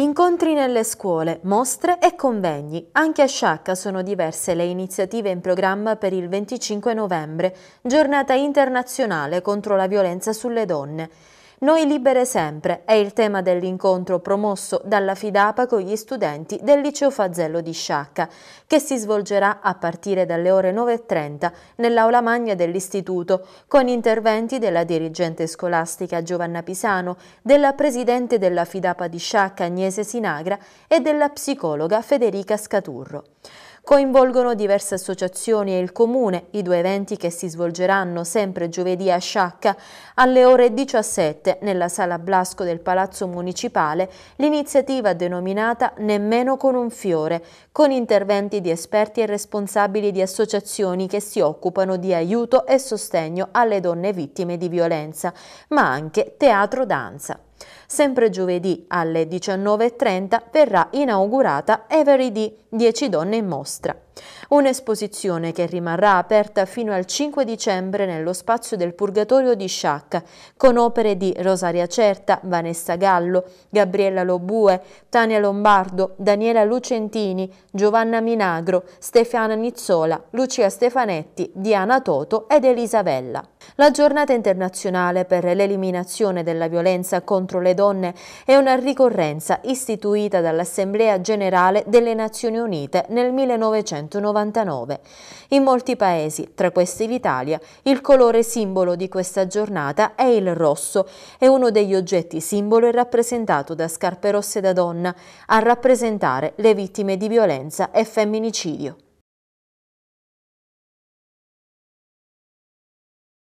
Incontri nelle scuole, mostre e convegni. Anche a Sciacca sono diverse le iniziative in programma per il 25 novembre, giornata internazionale contro la violenza sulle donne. Noi libere sempre è il tema dell'incontro promosso dalla Fidapa con gli studenti del liceo Fazzello di Sciacca, che si svolgerà a partire dalle ore 9.30 nell'aula magna dell'istituto, con interventi della dirigente scolastica Giovanna Pisano, della presidente della Fidapa di Sciacca Agnese Sinagra e della psicologa Federica Scaturro coinvolgono diverse associazioni e il Comune, i due eventi che si svolgeranno sempre giovedì a Sciacca alle ore 17 nella Sala Blasco del Palazzo Municipale, l'iniziativa denominata Nemmeno con un fiore, con interventi di esperti e responsabili di associazioni che si occupano di aiuto e sostegno alle donne vittime di violenza, ma anche teatro danza. Sempre giovedì alle 19.30 verrà inaugurata Everyday 10 donne in mostra. Un'esposizione che rimarrà aperta fino al 5 dicembre nello spazio del Purgatorio di Sciacca, con opere di Rosaria Certa, Vanessa Gallo, Gabriella Lobue, Tania Lombardo, Daniela Lucentini, Giovanna Minagro, Stefana Nizzola, Lucia Stefanetti, Diana Toto ed Elisabella. La giornata internazionale per l'eliminazione della violenza contro le donne è una ricorrenza istituita dall'Assemblea generale delle Nazioni Unite nel 1990. 1999. In molti paesi, tra questi l'Italia, il colore simbolo di questa giornata è il rosso e uno degli oggetti simbolo è rappresentato da scarpe rosse da donna a rappresentare le vittime di violenza e femminicidio.